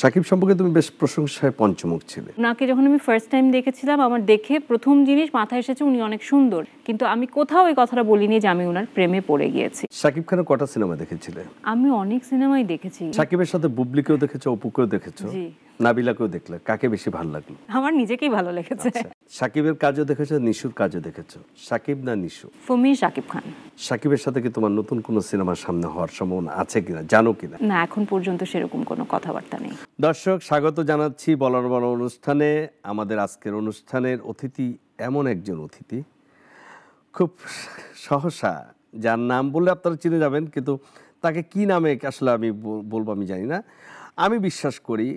সাকিব সম্পর্কে তুমি বেশ প্রশংসায় পঞ্চমুখ ছিলে নাকি যখন আমি ফার্স্ট টাইম দেখেছিলাম আমার দেখে প্রথম জিনিস মাথায় এসেছে উনি অনেক সুন্দর কিন্তু আমি কোথাও এই কথাটা বলিনি যে আমি ওনার প্রেমে পড়ে গিয়েছি সাকিব খানের কটা সিনেমা দেখেছিলে আমি অনেক সিনেমাই দেখেছি সাকিবের সাথে বুবলিকেও দেখেছো অপুকেও দেখেছো নাবিলাকেও দেখলে কাকে বেশি ভালো লাগলো আমার নিজেকেই ভালো লেগেছে আচ্ছা। সাকিবের কাজও দেখেছো নিশুর কাজও দেখেছো সাকিব না নিশু ফমি সাকিব খান সাকিবের সাথে কি তোমার নতুন কোনো সিনেমার সামনে হওয়ার সম্ভাবনা আছে কিনা জানো কিনা না এখন পর্যন্ত সেরকম কোনো কথাবার্তা নেই দর্শক স্বাগত জানাচ্ছি বলার বড় অনুষ্ঠানে আমাদের আজকের অনুষ্ঠানের অতিথি এমন একজন অতিথি খুব সহসা যার নাম বললে আপনারা চিনে যাবেন কিন্তু তাকে কি নামে আসলে আমি বলবো আমি জানি না আমি বিশ্বাস করি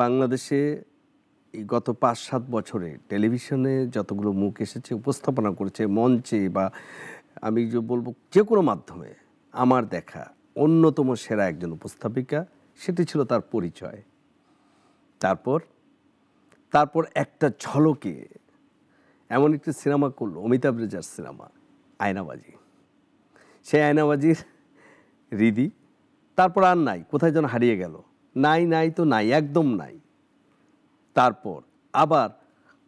বাংলাদেশে এই গত পাঁচ সাত বছরে টেলিভিশনে যতগুলো মুখ এসেছে উপস্থাপনা করেছে মঞ্চে বা আমি যে বলবো যে কোনো মাধ্যমে আমার দেখা অন্যতম সেরা একজন উপস্থাপিকা সেটি ছিল তার পরিচয় তারপর তারপর একটা ঝলকে এমন একটি সিনেমা করলো অমিতাভ রেজার সিনেমা আয়নাবাজি সেই আয়নাবাজির রিদি তারপর আর নাই কোথায় যেন হারিয়ে গেল নাই নাই তো নাই একদম নাই তারপর আবার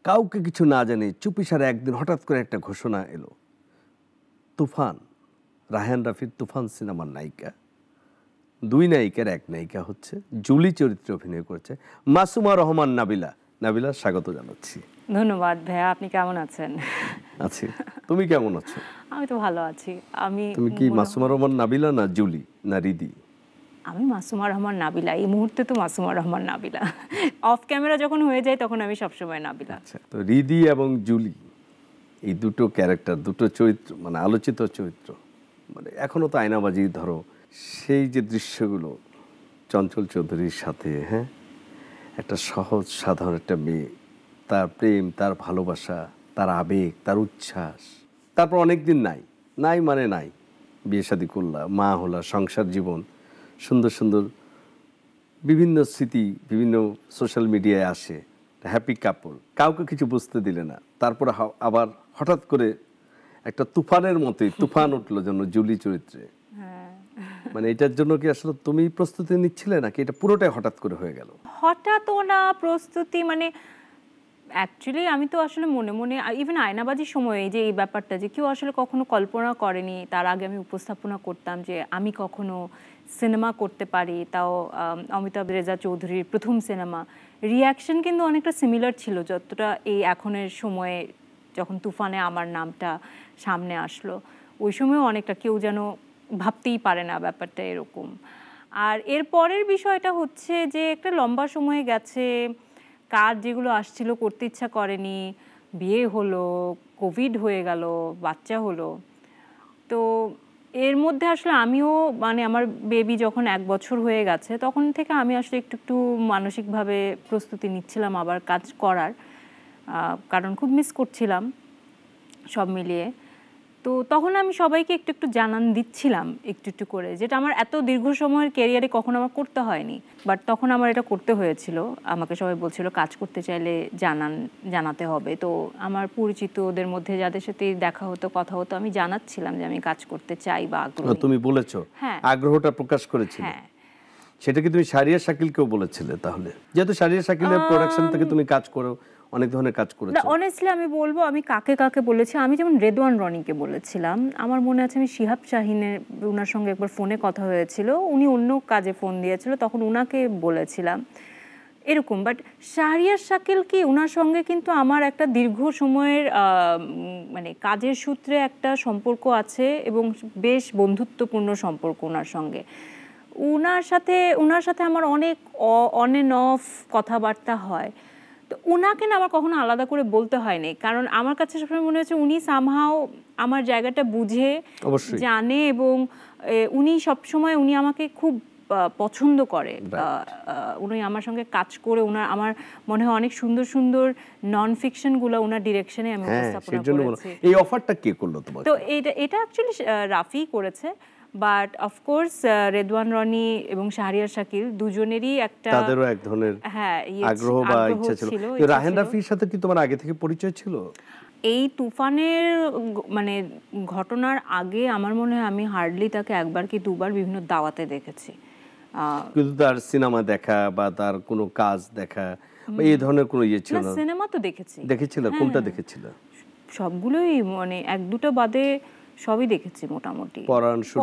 কাউকে কিছু না জানে চুপিসারে একদিন হঠাৎ করে একটা ঘোষণা এলো তুফান রাহান রাফির তুফান সিনেমার নায়িকা দুই নায়িকার এক নায়িকা হচ্ছে জুলি চরিত্রে অভিনয় করছে মাসুমা রহমান নাবিলা নাবিলা স্বাগত জানাচ্ছি ধন্যবাদ ভাইয়া আপনি কেমন আছেন আছি তুমি কেমন আছো আমি তো ভালো আছি আমি তুমি কি মাসুমা রহমান নাবিলা না জুলি না রিদি আমি মাসুমা রহমান নাবিলা এই মুহূর্তে তো মাসুমা রহমান নাবিলা অফ ক্যামেরা যখন হয়ে যায় তখন আমি সবসময় নাবিলা আচ্ছা, তো রিদি এবং জুলি এই দুটো ক্যারেক্টার দুটো চরিত্র মানে আলোচিত চরিত্র মানে এখনও তো আয়নাবাজি ধরো সেই যে দৃশ্যগুলো চঞ্চল চৌধুরীর সাথে হ্যাঁ একটা সহজ সাধারণ একটা মেয়ে তার প্রেম তার ভালোবাসা তার আবেগ তার উচ্ছ্বাস তারপর অনেক দিন নাই নাই মানে নাই বিয়ে শাদি করলা মা হলা সংসার জীবন সুন্দর সুন্দর বিভিন্ন স্মৃতি বিভিন্ন সোশ্যাল মিডিয়ায় আসে হ্যাপি কাপল কাউকে কিছু বুঝতে দিলে না তারপরে আবার হঠাৎ করে একটা তুফানের মতোই তুফান উঠলো যেন জুলি চরিত্রে হ্যাঁ। মানে এটার জন্য কি আসলে তুমি প্রস্তুতি নিচ্ছিলে নাকি এটা পুরোটাই হঠাৎ করে হয়ে গেল হঠাৎ না প্রস্তুতি মানে অ্যাকচুয়ালি আমি তো আসলে মনে মনে ইভেন আয়নাবাজি সময়ে যে এই ব্যাপারটা যে কেউ আসলে কখনো কল্পনা করেনি তার আগে আমি উপস্থাপনা করতাম যে আমি কখনো সিনেমা করতে পারি তাও অমিতাভ রেজা চৌধুরীর প্রথম সিনেমা রিয়াকশন কিন্তু অনেকটা সিমিলার ছিল যতটা এই এখনের সময়ে যখন তুফানে আমার নামটা সামনে আসলো ওই সময়ও অনেকটা কেউ যেন ভাবতেই পারে না ব্যাপারটা এরকম আর এর পরের বিষয়টা হচ্ছে যে একটা লম্বা সময়ে গেছে কাজ যেগুলো আসছিল করতে ইচ্ছা করেনি বিয়ে হলো কোভিড হয়ে গেল বাচ্চা হলো তো এর মধ্যে আসলে আমিও মানে আমার বেবি যখন এক বছর হয়ে গেছে তখন থেকে আমি আসলে একটু একটু মানসিকভাবে প্রস্তুতি নিচ্ছিলাম আবার কাজ করার কারণ খুব মিস করছিলাম সব মিলিয়ে তো তখন আমি সবাইকে একটু একটু জানান দিচ্ছিলাম একটু একটু করে যেটা আমার এত দীর্ঘ সময়ের কেরিয়ারে কখনো আমার করতে হয়নি বাট তখন আমার এটা করতে হয়েছিল আমাকে সবাই বলছিল কাজ করতে চাইলে জানান জানাতে হবে তো আমার পরিচিতদের মধ্যে যাদের সাথে দেখা হতো কথা হতো আমি জানাচ্ছিলাম যে আমি কাজ করতে চাই বা আগ্রহ তুমি বলেছ হ্যাঁ আগ্রহটা প্রকাশ করেছি হ্যাঁ সেটা কি তুমি সারিয়া শাকিলকেও বলেছিলে তাহলে যেহেতু সারিয়া শাকিলের প্রোডাকশন থেকে তুমি কাজ করো অনেক ধরনের কাজ করেছে অনেস্টলি আমি বলবো আমি কাকে কাকে বলেছি আমি যেমন রেদওয়ান রনিকে বলেছিলাম আমার মনে আছে আমি শিহাব শাহিনের ওনার সঙ্গে একবার ফোনে কথা হয়েছিল উনি অন্য কাজে ফোন দিয়েছিল তখন ওনাকে বলেছিলাম এরকম বাট শাহরিয়ার শাকিল কি ওনার সঙ্গে কিন্তু আমার একটা দীর্ঘ সময়ের মানে কাজের সূত্রে একটা সম্পর্ক আছে এবং বেশ বন্ধুত্বপূর্ণ সম্পর্ক ওনার সঙ্গে ওনার সাথে ওনার সাথে আমার অনেক অন অ্যান্ড অফ কথাবার্তা হয় তো ওনাকে না আমার কখনো আলাদা করে বলতে হয়নি কারণ আমার কাছে সবসময় মনে হচ্ছে উনি সামহাও আমার জায়গাটা বুঝে জানে এবং উনি সবসময় উনি আমাকে খুব পছন্দ করে উনি আমার সঙ্গে কাজ করে ওনার আমার মনে হয় অনেক সুন্দর সুন্দর নন ফিকশনগুলো ওনার ডিরেকশনে আমি হ্যাঁ, উপস্থাপনা করেছি এই অফারটা কে করলো তোমাকে তো এটা এটা অ্যাকচুয়ালি রাফি করেছে বাট অফকোর্স রেদওয়ান রনি এবং শাহরিয়ার শাকিল দুজনেরই একটা তাদেরও এক ধরনের হ্যাঁ ইয়ে আগ্রহ বা ইচ্ছা ছিল রাহেন রাফির সাথে কি তোমার আগে থেকে পরিচয় ছিল এই তুফানের মানে ঘটনার আগে আমার মনে হয় আমি হার্ডলি তাকে একবার কি দুবার বিভিন্ন দাওয়াতে দেখেছি কিন্তু তার সিনেমা দেখা বা তার কোনো কাজ দেখা বা এই ধরনের কোনো ইয়ে ছিল না সিনেমা তো দেখেছি দেখেছিল কোনটা হ্যাঁ। দেখেছিল সবগুলোই মানে এক দুটো বাদে সবই দেখেছি মোটামুটি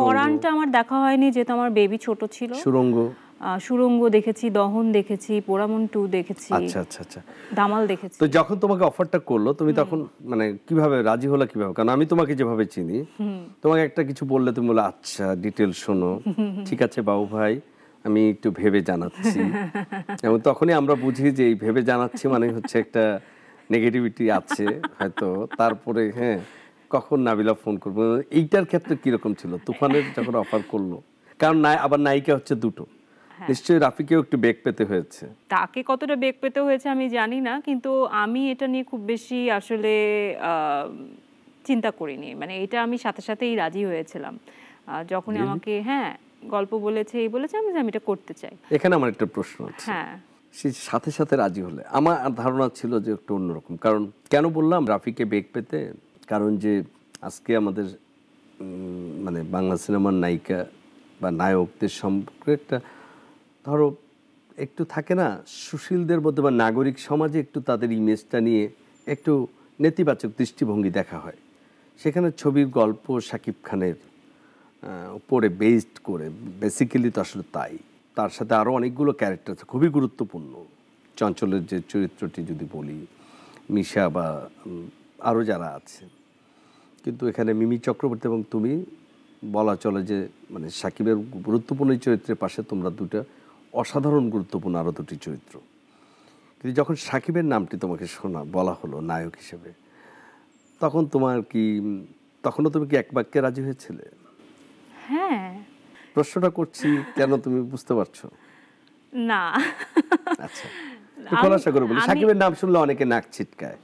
পরাণটা আমার দেখা হয়নি যেহেতু আমার বেবি ছোট ছিল সুরঙ্গ সুরঙ্গ দেখেছি দহন দেখেছি পোড়ামন টু দেখেছি আচ্ছা আচ্ছা আচ্ছা দামাল দেখেছি তো যখন তোমাকে অফারটা করলো তুমি তখন মানে কিভাবে রাজি হলো কিভাবে কারণ আমি তোমাকে যেভাবে চিনি তোমাকে একটা কিছু বললে তুমি বলে আচ্ছা ডিটেল শোনো ঠিক আছে বাবু ভাই আমি একটু ভেবে জানাচ্ছি এবং তখনই আমরা বুঝি যে এই ভেবে জানাচ্ছি মানে হচ্ছে একটা নেগেটিভিটি আছে হয়তো তারপরে হ্যাঁ কখন নাবিলা ফোন করবো এইটার ক্ষেত্রে কিরকম ছিল তুফানের যখন অফার করলো কারণ নাই আবার নায়িকা হচ্ছে দুটো হ্যাঁ। নিশ্চয়ই রাফিকেও একটু বেগ পেতে হয়েছে তাকে কতটা বেগ পেতে হয়েছে আমি জানি না কিন্তু আমি এটা নিয়ে খুব বেশি আসলে চিন্তা করিনি মানে এটা আমি সাথে সাথেই রাজি হয়েছিলাম যখনই আমাকে হ্যাঁ গল্প বলেছে এই বলেছে আমি আমি এটা করতে চাই এখানে আমার একটা প্রশ্ন আছে হ্যাঁ সে সাথে সাথে রাজি হলে আমার ধারণা ছিল যে একটু অন্যরকম কারণ কেন বললাম রাফিকে বেগ পেতে কারণ যে আজকে আমাদের মানে বাংলা সিনেমার নায়িকা বা নায়কদের সম্পর্কে একটা ধরো একটু থাকে না সুশীলদের মধ্যে বা নাগরিক সমাজে একটু তাদের ইমেজটা নিয়ে একটু নেতিবাচক দৃষ্টিভঙ্গি দেখা হয় সেখানে ছবির গল্প শাকিব খানের উপরে বেসড করে বেসিক্যালি তো আসলে তাই তার সাথে আরও অনেকগুলো ক্যারেক্টার আছে খুবই গুরুত্বপূর্ণ চঞ্চলের যে চরিত্রটি যদি বলি মিশা বা আরও যারা আছে কিন্তু এখানে মিমি চক্রবর্তী এবং তুমি বলা চলে যে মানে সাকিবের গুরুত্বপূর্ণ চরিত্রের পাশে তোমরা দুটা অসাধারণ গুরুত্বপূর্ণ আরও দুটি চরিত্র কিন্তু যখন সাকিবের নামটি তোমাকে শোনা বলা হলো নায়ক হিসেবে তখন তোমার কি তখনও তুমি কি এক বাক্যে রাজি হয়েছিলে হ্যাঁ প্রশ্নটা করছি কেন তুমি বুঝতে পারছো না আচ্ছা খোলাসা করে বলি সাকিবের নাম শুনলে অনেকে নাক ছিটকায়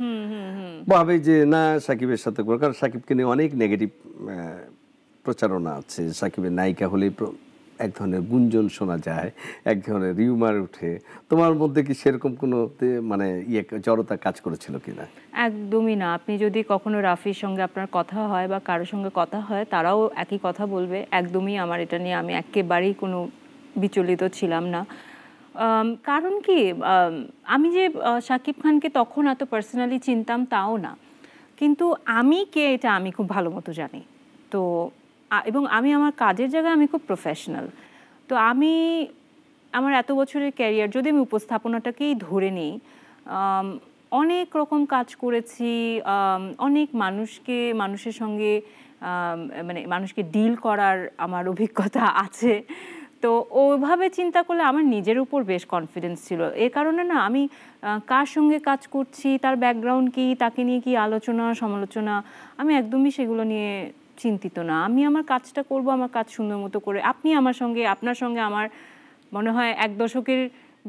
ভাবে যে না সাকিবের সাথে কারণ সাকিবকে নিয়ে অনেক নেগেটিভ প্রচারণা আছে সাকিবের নায়িকা হলেই এক ধরনের গুঞ্জন শোনা যায় এক ধরনের রিউমার উঠে তোমার মধ্যে কি সেরকম কোনো মানে ইয়ে জড়তা কাজ করেছিল কিনা একদমই না আপনি যদি কখনো রাফির সঙ্গে আপনার কথা হয় বা কারোর সঙ্গে কথা হয় তারাও একই কথা বলবে একদমই আমার এটা নিয়ে আমি একেবারেই কোনো বিচলিত ছিলাম না কারণ কি আমি যে শাকিব খানকে তখন এত পার্সোনালি চিনতাম তাও না কিন্তু আমি কে এটা আমি খুব ভালো মতো জানি তো এবং আমি আমার কাজের জায়গায় আমি খুব প্রফেশনাল তো আমি আমার এত বছরের ক্যারিয়ার যদি আমি উপস্থাপনাটাকেই ধরে নিই অনেক রকম কাজ করেছি অনেক মানুষকে মানুষের সঙ্গে মানে মানুষকে ডিল করার আমার অভিজ্ঞতা আছে তো ওইভাবে চিন্তা করলে আমার নিজের উপর বেশ কনফিডেন্স ছিল এ কারণে না আমি কার সঙ্গে কাজ করছি তার ব্যাকগ্রাউন্ড কি তাকে নিয়ে কি আলোচনা সমালোচনা আমি একদমই সেগুলো নিয়ে চিন্তিত না আমি আমার কাজটা করব আমার কাজ সুন্দর মতো করে আপনি আমার সঙ্গে আপনার সঙ্গে আমার মনে হয় এক দশকের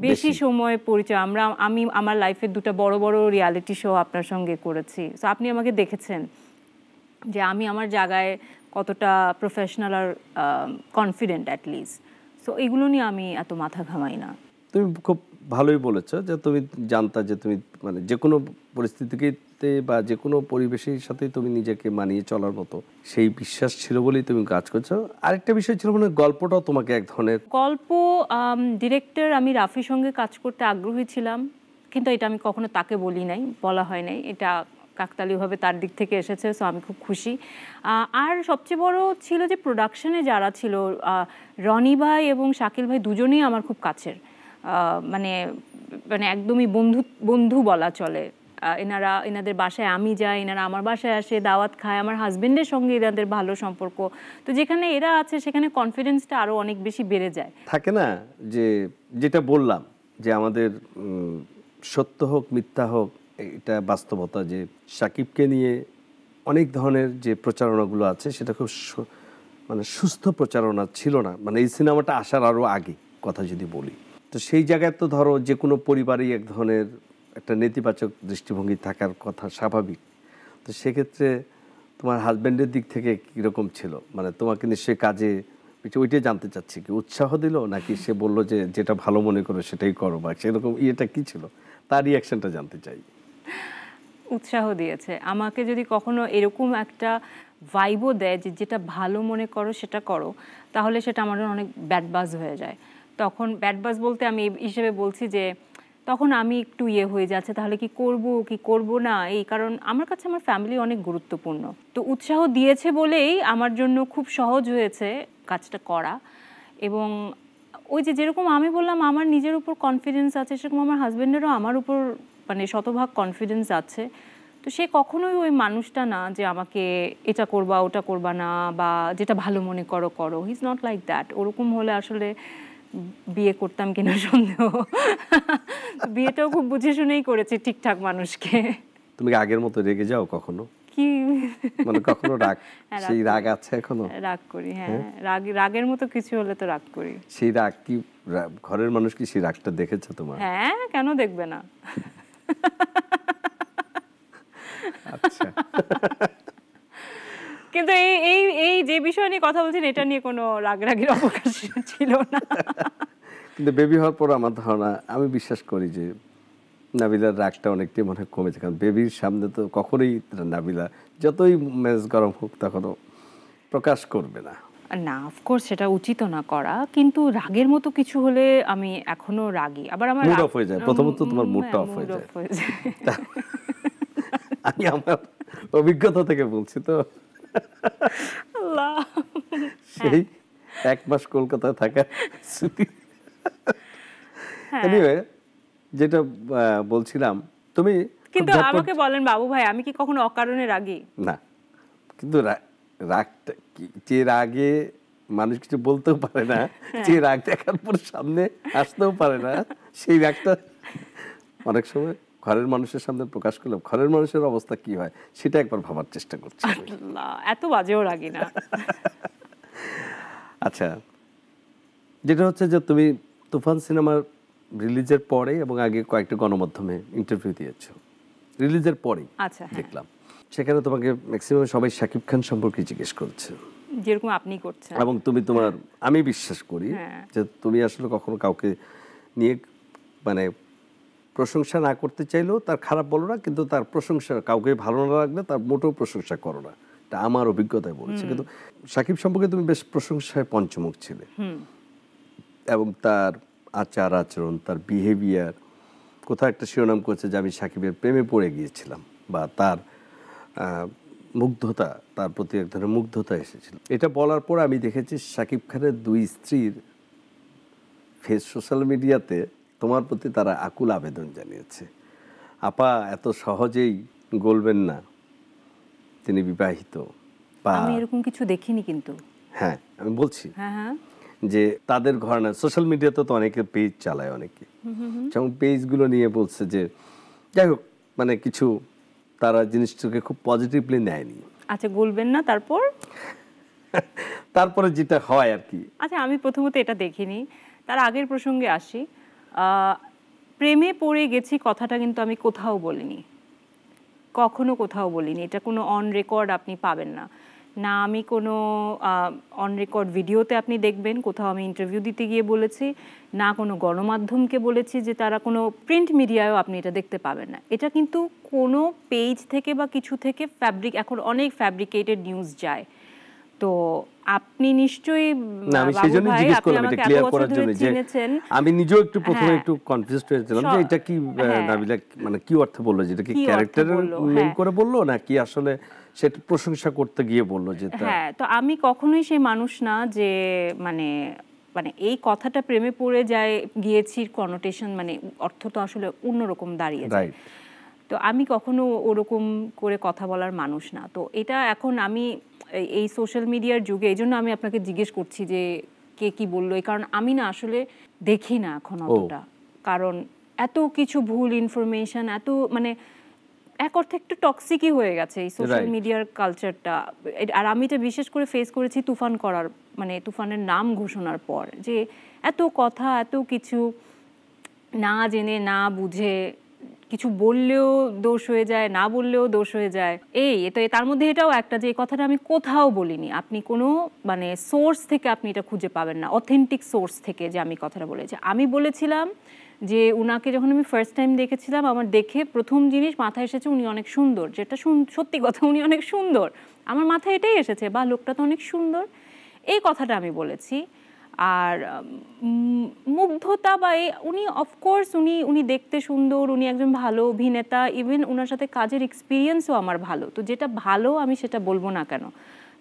বেশি সময় পরিচয় আমরা আমি আমার লাইফের দুটো বড় বড় রিয়ালিটি শো আপনার সঙ্গে করেছি সো আপনি আমাকে দেখেছেন যে আমি আমার জায়গায় কতটা প্রফেশনাল আর কনফিডেন্ট অ্যাটলিস্ট সো এগুলো নিয়ে আমি এত মাথা ঘামাই না তুমি খুব ভালোই বলেছো যে তুমি জানতা যে তুমি মানে যে কোনো পরিস্থিতিতে বা যে কোনো পরিবেশের সাথে তুমি নিজেকে মানিয়ে চলার মতো সেই বিশ্বাস ছিল বলেই তুমি কাজ করছো আরেকটা বিষয় ছিল মানে গল্পটাও তোমাকে এক ধরনের গল্প ডিরেক্টর আমি রাফির সঙ্গে কাজ করতে আগ্রহী ছিলাম কিন্তু এটা আমি কখনো তাকে বলি নাই বলা হয় নাই এটা কাকতালীয়ভাবে তার দিক থেকে এসেছে সো আমি খুব খুশি আর সবচেয়ে বড় ছিল যে প্রোডাকশনে যারা ছিল রনি ভাই এবং শাকিল ভাই দুজনেই আমার খুব কাছের মানে মানে একদমই বন্ধু বন্ধু বলা চলে এনারা এনাদের বাসায় আমি যাই এনারা আমার বাসায় আসে দাওয়াত খায় আমার হাজবেন্ডের সঙ্গে এনাদের ভালো সম্পর্ক তো যেখানে এরা আছে সেখানে কনফিডেন্সটা আরও অনেক বেশি বেড়ে যায় থাকে না যে যেটা বললাম যে আমাদের সত্য হোক মিথ্যা হোক এটা বাস্তবতা যে সাকিবকে নিয়ে অনেক ধরনের যে প্রচারণাগুলো আছে সেটা খুব মানে সুস্থ প্রচারণা ছিল না মানে এই সিনেমাটা আসার আরও আগে কথা যদি বলি তো সেই জায়গায় তো ধরো যে কোনো পরিবারই এক ধরনের একটা নেতিবাচক দৃষ্টিভঙ্গি থাকার কথা স্বাভাবিক তো সেক্ষেত্রে তোমার হাজব্যান্ডের দিক থেকে কীরকম ছিল মানে তোমাকে নিশ্চয়ই কাজে ওইটাই জানতে চাচ্ছি কি উৎসাহ দিল নাকি সে বলল যে যেটা ভালো মনে করো সেটাই করো বা সেরকম ইয়েটা কী ছিল তার রিয়াকশানটা জানতে চাই উৎসাহ দিয়েছে আমাকে যদি কখনো এরকম একটা ভাইবও দেয় যে যেটা ভালো মনে করো সেটা করো তাহলে সেটা আমার অনেক ব্যাডবাজ হয়ে যায় তখন ব্যাডবাজ বলতে আমি হিসেবে বলছি যে তখন আমি একটু ইয়ে হয়ে যাচ্ছে তাহলে কি করব কি করব না এই কারণ আমার কাছে আমার ফ্যামিলি অনেক গুরুত্বপূর্ণ তো উৎসাহ দিয়েছে বলেই আমার জন্য খুব সহজ হয়েছে কাজটা করা এবং ওই যে যেরকম আমি বললাম আমার নিজের উপর কনফিডেন্স আছে সেরকম আমার হাজব্যান্ডেরও আমার উপর মানে শতভাগ কনফিডেন্স আছে তো সে কখনোই ওই মানুষটা না যে আমাকে এটা করবা ওটা করবা না বা যেটা ভালো মনে করো করো he is not like that ওরকম হলে আসলে বিয়ে করতাম কিনা সন্দেহ বিয়েটাও খুব বুঝে শুনেই করেছে ঠিকঠাক মানুষকে তুমি আগের মতো রেগে যাও কখনো কি মানে কখনো রাগ হ্যাঁ, সেই রাগ আছে এখনো রাগ করি হ্যাঁ।, হ্যাঁ রাগ রাগের মতো কিছু হলে তো রাগ করি সেই রাগ কি ঘরের মানুষ কি সেই রাগটা দেখেছে তোমার হ্যাঁ কেন দেখবে না আচ্ছা। কিন্তু এই এই এই যে বিষয় নিয়ে কথা বলছেন এটা নিয়ে কোনো রাগ রাগের অবকাশ ছিল না কিন্তু বেবি হওয়ার পর আমার ধারণা আমি বিশ্বাস করি যে নাবিলার রাগটা অনেকটাই মনে হয় কমেছে কারণ বেবির সামনে তো কখনোই নাবিলা যতই মেজ গরম হোক তখনও প্রকাশ করবে না না অফকোর্স সেটা উচিত না করা কিন্তু রাগের মতো কিছু হলে আমি এখনো রাগি আবার আমার মুড অফ হয়ে যায় প্রথমত তোমার মুডটা হ্যাঁ, অফ হয়ে যায় আমি আমার অভিজ্ঞতা থেকে বলছি তো সেই এক মাস কলকাতায় থাকা স্মৃতি হ্যাঁ। যেটা বলছিলাম তুমি কিন্তু আমাকে বলেন বাবু ভাই আমি কি কখনো অকারণে রাগি না কিন্তু রাগটা যে রাগে মানুষ কিছু বলতেও পারে না হ্যাঁ। যে রাগ দেখার পর সামনে আসতেও পারে না সেই রাগটা অনেক সময় ঘরের মানুষের সামনে প্রকাশ করলাম ঘরের মানুষের অবস্থা কি হয় সেটা একবার ভাবার চেষ্টা করছি এত বাজেও রাগি না আচ্ছা যেটা হচ্ছে যে তুমি তুফান সিনেমার রিলিজের পরে এবং আগে কয়েকটা গণমাধ্যমে ইন্টারভিউ দিয়েছো রিলিজের পরে আচ্ছা, হ্যাঁ। দেখলাম সেখানে তোমাকে ম্যাক্সিমাম সবাই শাকিব খান সম্পর্কে জিজ্ঞেস করছে যেরকম আপনি করছেন এবং তুমি তোমার আমি বিশ্বাস করি হ্যাঁ। যে তুমি আসলে কখনো কাউকে নিয়ে মানে প্রশংসা না করতে চাইলেও তার খারাপ বলো না কিন্তু তার প্রশংসা কাউকে ভালো না লাগলে তার মোটেও প্রশংসা করো না এটা আমার অভিজ্ঞতায় বলছে কিন্তু সাকিব সম্পর্কে তুমি বেশ প্রশংসায় পঞ্চমুখ ছিলে এবং তার আচার আচরণ তার বিহেভিয়ার কোথাও একটা শিরোনাম করছে যে আমি সাকিবের প্রেমে পড়ে গিয়েছিলাম বা তার মুগ্ধতা তার প্রতি এক ধরনের মুগ্ধতা এসেছিল এটা বলার পর আমি দেখেছি সাকিব খানের দুই স্ত্রীর ফেস সোশ্যাল মিডিয়াতে তোমার প্রতি তারা আকুল আবেদন জানিয়েছে আপা এত সহজেই গলবেন না তিনি বিবাহিত আমি এরকম কিছু দেখিনি কিন্তু হ্যাঁ আমি বলছি হ্যাঁ, হ্যাঁ। যে তাদের ঘর না সোশ্যাল মিডিয়াতে তো অনেকে পেজ চালায় অনেকে যেমন পেজগুলো নিয়ে বলছে যে যাই হোক মানে কিছু তারা জিনিসটাকে খুব পজিটিভলি নেয়নি আচ্ছা বলবেন না তারপর তারপরে যেটা হয় আর কি আচ্ছা আমি প্রথমত এটা দেখিনি তার আগের প্রসঙ্গে আসি প্রেমে পড়ে গেছি কথাটা কিন্তু আমি কোথাও বলিনি কখনো কোথাও বলিনি এটা কোনো অন রেকর্ড আপনি পাবেন না না আমি কোনো অন রেকর্ড ভিডিওতে আপনি দেখবেন কোথাও আমি ইন্টারভিউ দিতে গিয়ে বলেছি না কোনো গণমাধ্যমকে বলেছি যে তারা কোনো প্রিন্ট মিডিয়ায়ও আপনি এটা দেখতে পাবেন না এটা কিন্তু কোনো পেজ থেকে বা কিছু থেকে ফ্যাব্রিক এখন অনেক ফ্যাব্রিকেটেড নিউজ যায় তো আপনি নিশ্চয়ই না আমি সেই জন্য জিজ্ঞেস করলাম এটা ক্লিয়ার করার জন্য যে আমি নিজেও একটু হ্যাঁ। প্রথমে একটু কনফিউজড হয়েছিলাম হ্যাঁ। মানে যে এটা কি নাবিলা মানে কি অর্থে বললো যেটা কি ক্যারেক্টার মেন করে বললো নাকি আসলে সেটা প্রশংসা করতে গিয়ে বলল যে হ্যাঁ তো আমি কখনোই সেই মানুষ না যে মানে মানে এই কথাটা প্রেমে পড়ে যায় গিয়েছি কনোটেশন মানে অর্থ তো আসলে অন্যরকম দাঁড়িয়ে যায় তো আমি কখনো ওরকম করে কথা বলার মানুষ না তো এটা এখন আমি এই সোশ্যাল মিডিয়ার যুগে এই জন্য আমি আপনাকে জিজ্ঞেস করছি যে কে কি বললো এই কারণ আমি না আসলে দেখি না এখন অতটা কারণ এত কিছু ভুল ইনফরমেশন এত মানে এক অর্থে একটু টক্সিকই হয়ে গেছে এই সোশ্যাল মিডিয়ার কালচারটা আর আমি এটা বিশেষ করে ফেস করেছি তুফান করার মানে তুফানের নাম ঘোষণার পর যে এত কথা এত কিছু না জেনে না বুঝে কিছু বললেও দোষ হয়ে যায় না বললেও দোষ হয়ে যায় এই তো তার মধ্যে এটাও একটা যে কথাটা আমি কোথাও বলিনি আপনি কোনো মানে সোর্স থেকে আপনি এটা খুঁজে পাবেন না অথেন্টিক সোর্স থেকে যে আমি কথাটা বলেছি আমি বলেছিলাম যে উনাকে যখন আমি ফার্স্ট টাইম দেখেছিলাম আমার দেখে প্রথম জিনিস মাথায় এসেছে উনি অনেক সুন্দর যেটা সত্যি কথা উনি অনেক সুন্দর আমার মাথায় এটাই এসেছে বা লোকটা তো অনেক সুন্দর এই কথাটা আমি বলেছি আর মুগ্ধতা বা এই উনি অফকোর্স উনি উনি দেখতে সুন্দর উনি একজন ভালো অভিনেতা ইভেন ওনার সাথে কাজের এক্সপিরিয়েন্সও আমার ভালো তো যেটা ভালো আমি সেটা বলবো না কেন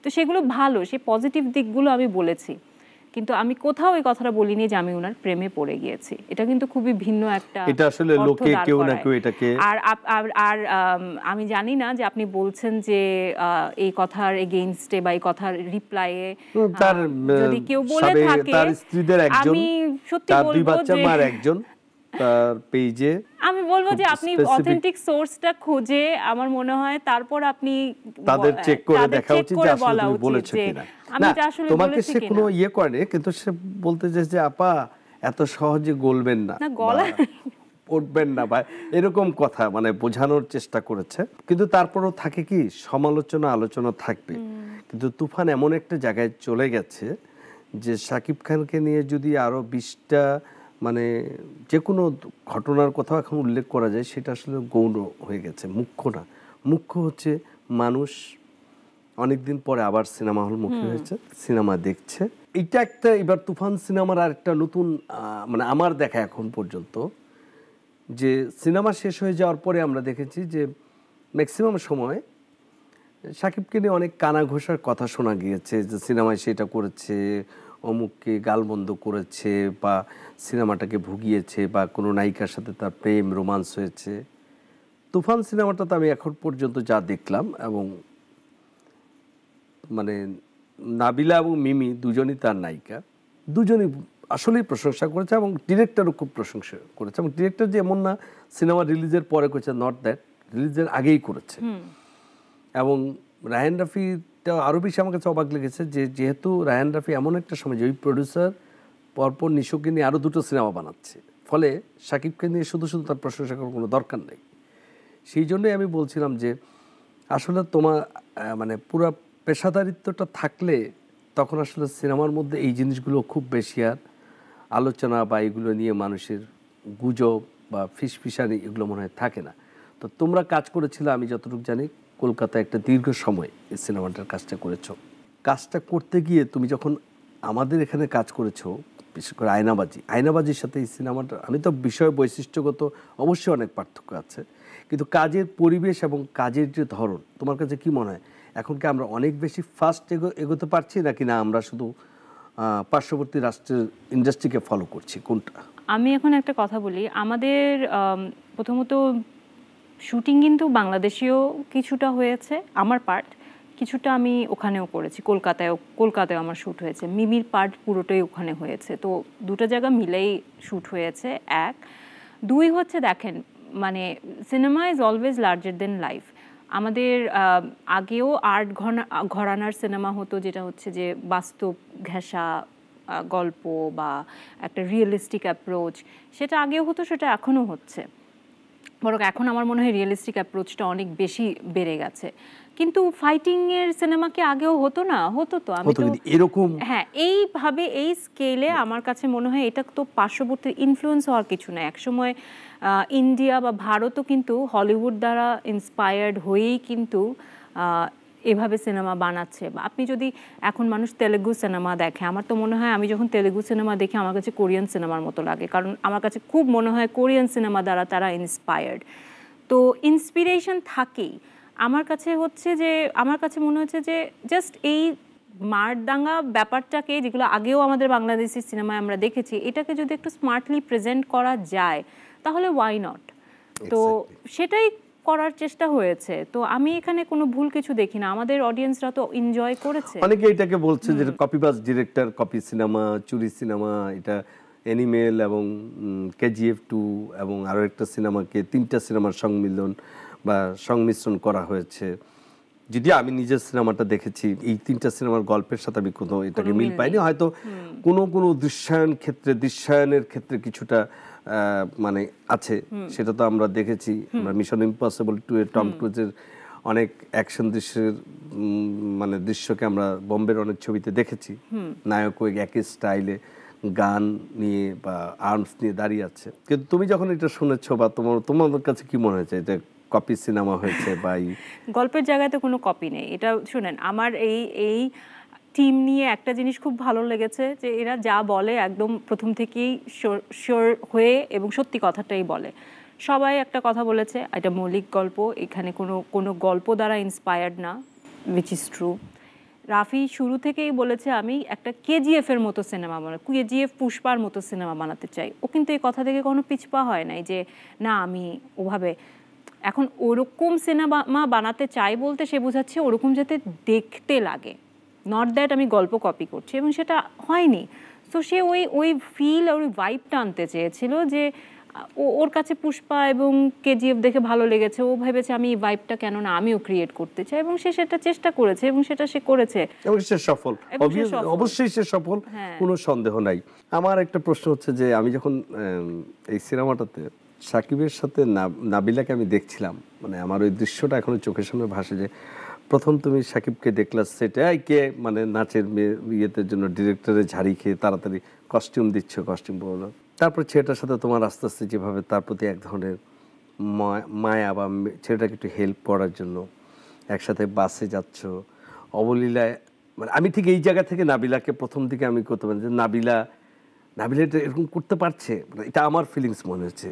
তো সেগুলো ভালো সেই পজিটিভ দিকগুলো আমি বলেছি কিন্তু আমি কোথাও এই কথাটা বলিনি যে আমি ওনার প্রেমে পড়ে গিয়েছি এটা কিন্তু খুবই ভিন্ন একটা এটা আসলে লোকে কেউ না কেউ এটাকে আর আর আমি জানি না যে আপনি বলছেন যে এই কথার এগেইনস্টে বা এই কথার রিপ্লাইয়ে তার যদি কেউ বলে থাকে তার স্ত্রীদের একজন আমি সত্যি বলবো যে দুই বাচ্চা মার একজন তার পেজে আমি বলবো যে আপনি অথেন্টিক সোর্সটা খুঁজে আমার মনে হয় তারপর আপনি তাদের চেক করে দেখা উচিত যে আসলে বলেছে কিনা তোমাকে সে কোনো ইয়ে করে কিন্তু সে বলতে চাইছে যে আপা এত সহজে গলবেন না গলা না ভাই এরকম কথা মানে বোঝানোর চেষ্টা করেছে কিন্তু তারপরও থাকে কি সমালোচনা আলোচনা থাকবে কিন্তু তুফান এমন একটা জায়গায় চলে গেছে যে সাকিব খানকে নিয়ে যদি আরও বিশটা মানে যে কোনো ঘটনার কথা এখন উল্লেখ করা যায় সেটা আসলে গৌণ হয়ে গেছে মুখ্য না মুখ্য হচ্ছে মানুষ অনেকদিন পরে আবার সিনেমা হল মুখে হয়েছে সিনেমা দেখছে এটা একটা এবার তুফান সিনেমার আর একটা নতুন মানে আমার দেখা এখন পর্যন্ত যে সিনেমা শেষ হয়ে যাওয়ার পরে আমরা দেখেছি যে ম্যাক্সিমাম সময় সাকিবকে নিয়ে অনেক কানা ঘোষার কথা শোনা গিয়েছে যে সিনেমায় সেটা করেছে অমুককে গালবন্ধ করেছে বা সিনেমাটাকে ভুগিয়েছে বা কোনো নায়িকার সাথে তার প্রেম রোমান্স হয়েছে তুফান সিনেমাটা তো আমি এখন পর্যন্ত যা দেখলাম এবং মানে নাবিলা এবং মিমি দুজনই তার নায়িকা দুজনই আসলেই প্রশংসা করেছে এবং ডিরেক্টরও খুব প্রশংসা করেছে এবং ডিরেক্টর যে এমন না সিনেমা রিলিজের পরে করেছে নট দ্যাট রিলিজের আগেই করেছে এবং রায়ান রাফিটা আরও বেশি আমার কাছে অবাক লেগেছে যে যেহেতু রায়ান রাফি এমন একটা সময় যে ওই প্রডিউসার পরপর নিশোকে নিয়ে আরও দুটো সিনেমা বানাচ্ছে ফলে সাকিবকে নিয়ে শুধু শুধু তার প্রশংসা করার কোনো দরকার নেই সেই জন্যই আমি বলছিলাম যে আসলে তোমার মানে পুরা পেশাদারিত্বটা থাকলে তখন আসলে সিনেমার মধ্যে এই জিনিসগুলো খুব বেশি আর আলোচনা বা এগুলো নিয়ে মানুষের গুজব বা ফিসফিসানি এগুলো মনে হয় থাকে না তো তোমরা কাজ করেছিল আমি যতটুকু জানি কলকাতায় একটা দীর্ঘ সময় এই সিনেমাটার কাজটা করেছ কাজটা করতে গিয়ে তুমি যখন আমাদের এখানে কাজ করেছো বিশেষ করে আয়নাবাজি আয়নাবাজির সাথে এই সিনেমাটা আমি তো বিষয় বৈশিষ্ট্যগত অবশ্যই অনেক পার্থক্য আছে কিন্তু কাজের পরিবেশ এবং কাজের যে ধরন তোমার কাছে কি মনে হয় এখন কি আমরা অনেক বেশি ফাস্ট এগো এগোতে পারছি নাকি না আমরা শুধু পার্শ্ববর্তী রাষ্ট্রের ইন্ডাস্ট্রিকে ফলো করছি কোনটা আমি এখন একটা কথা বলি আমাদের প্রথমত শুটিং কিন্তু বাংলাদেশেও কিছুটা হয়েছে আমার পার্ট কিছুটা আমি ওখানেও করেছি কলকাতায়ও কলকাতায় আমার শ্যুট হয়েছে মিমির পার্ট পুরোটাই ওখানে হয়েছে তো দুটো জায়গা মিলেই শ্যুট হয়েছে এক দুই হচ্ছে দেখেন মানে cinema is always larger than life আমাদের আগেও আর্ট ঘরানার সিনেমা হতো যেটা হচ্ছে যে বাস্তব ঘেঁষা গল্প বা একটা রিয়েলিস্টিক অ্যাপ্রোচ সেটা আগেও হতো সেটা এখনও হচ্ছে বরং এখন আমার মনে হয় রিয়েলিস্টিক অ্যাপ্রোচটা অনেক বেশি বেড়ে গেছে কিন্তু ফাইটিং এর সিনেমা কি আগেও হতো না হতো তো আমি তো এরকম হ্যাঁ এইভাবে এই স্কেলে আমার কাছে মনে হয় এটা তো পার্শ্ববর্তী ইনফ্লুয়েন্স হওয়ার কিছু না একসময় ইন্ডিয়া বা ভারতও কিন্তু হলিউড দ্বারা ইন্সপায়ার্ড হয়েই কিন্তু এভাবে সিনেমা বানাচ্ছে বা আপনি যদি এখন মানুষ তেলেগু সিনেমা দেখে আমার তো মনে হয় আমি যখন তেলেগু সিনেমা দেখি আমার কাছে কোরিয়ান সিনেমার মতো লাগে কারণ আমার কাছে খুব মনে হয় কোরিয়ান সিনেমা দ্বারা তারা ইন্সপায়ার্ড তো ইন্সপিরেশন থাকেই আমার কাছে হচ্ছে যে আমার কাছে মনে হচ্ছে যে জাস্ট এই মারদাঙ্গা ব্যাপারটাকে যেগুলো আগেও আমাদের বাংলাদেশি সিনেমায় আমরা দেখেছি এটাকে যদি একটু স্মার্টলি প্রেজেন্ট করা যায় তাহলে ওয়াই নট তো সেটাই করার চেষ্টা হয়েছে তো আমি এখানে কোনো ভুল কিছু দেখি না আমাদের অডিয়েন্সরা তো এনজয় করেছে অনেকে এটাকে বলছে যে কপিবাজ ডিরেক্টর কপি সিনেমা চুরি সিনেমা এটা অ্যানিমেল এবং কেজিএফ টু এবং আরও একটা সিনেমাকে তিনটা সিনেমার সংমিলন বা সংমিশ্রণ করা হয়েছে যদি আমি নিজের সিনেমাটা দেখেছি এই তিনটা সিনেমার গল্পের সাথে আমি কোনো এটাকে মিল পাইনি হয়তো কোনো কোনো দৃশ্যায়ন ক্ষেত্রে দৃশ্যায়নের ক্ষেত্রে কিছুটা মানে আছে সেটা তো আমরা দেখেছি আমরা মিশন ইম্পসিবল টু এ টম ক্রুজের অনেক অ্যাকশন দৃশ্যের মানে দৃশ্যকে আমরা বম্বের অনেক ছবিতে দেখেছি নায়ক ওই একই স্টাইলে গান নিয়ে বা আর্মস নিয়ে দাঁড়িয়ে আছে কিন্তু তুমি যখন এটা শুনেছ বা তোমার তোমার কাছে কি মনে হয়েছে এটা কপি সিনেমা হয়েছে বা গল্পের জায়গাতে কোনো কপি নেই এটা শুনেন আমার এই এই টিম নিয়ে একটা জিনিস খুব ভালো লেগেছে যে এরা যা বলে একদম প্রথম থেকেই শিওর হয়ে এবং সত্যি কথাটাই বলে সবাই একটা কথা বলেছে এটা মৌলিক গল্প এখানে কোনো কোনো গল্প দ্বারা ইন্সপায়ার্ড না উইচ ইজ ট্রু রাফি শুরু থেকেই বলেছে আমি একটা কেজিএফের মতো সিনেমা বানাবো কেজিএফ পুষ্পার মতো সিনেমা বানাতে চাই ও কিন্তু এই কথা থেকে কোনো পিছপা হয় নাই যে না আমি ওভাবে এখন ওরকম সিনেমা বানাতে চাই বলতে সে বোঝাচ্ছে ওরকম যাতে দেখতে লাগে নট দ্যাট আমি গল্প কপি করছি এবং সেটা হয়নি তো সে ওই ওই ফিল ওই ভাইবটা আনতে চেয়েছিল যে ও ওর কাছে পুষ্পা এবং কেজিএফ দেখে ভালো লেগেছে ও ভেবেছে আমি এই ভাইবটা কেন না আমিও ক্রিয়েট করতে চাই এবং সে সেটা চেষ্টা করেছে এবং সেটা সে করেছে এবং সে সফল অবশ্যই সে সফল হ্যাঁ। কোনো সন্দেহ নাই আমার একটা প্রশ্ন হচ্ছে যে আমি যখন এই সিনেমাটাতে সাকিবের সাথে নাবিলাকে আমি দেখছিলাম মানে আমার ওই দৃশ্যটা এখনো চোখের সামনে ভাসে যে প্রথম তুমি সাকিবকে দেখলা সেটাই কে মানে নাচের ইয়েতে জন্য ডিরেক্টরে ঝাড়ি খেয়ে তাড়াতাড়ি কস্টিউম দিচ্ছ কস্টিউম বলো তারপর ছেলেটার সাথে তোমার আস্তে আস্তে যেভাবে তার প্রতি এক ধরনের মায়া বা ছেলেটাকে একটু হেল্প করার জন্য একসাথে বাসে যাচ্ছ অবলীলায় মানে আমি ঠিক এই জায়গা থেকে নাবিলাকে প্রথম দিকে আমি করতে পারি যে নাবিলা নাবিলা এটা এরকম করতে পারছে মানে এটা আমার ফিলিংস মনে হচ্ছে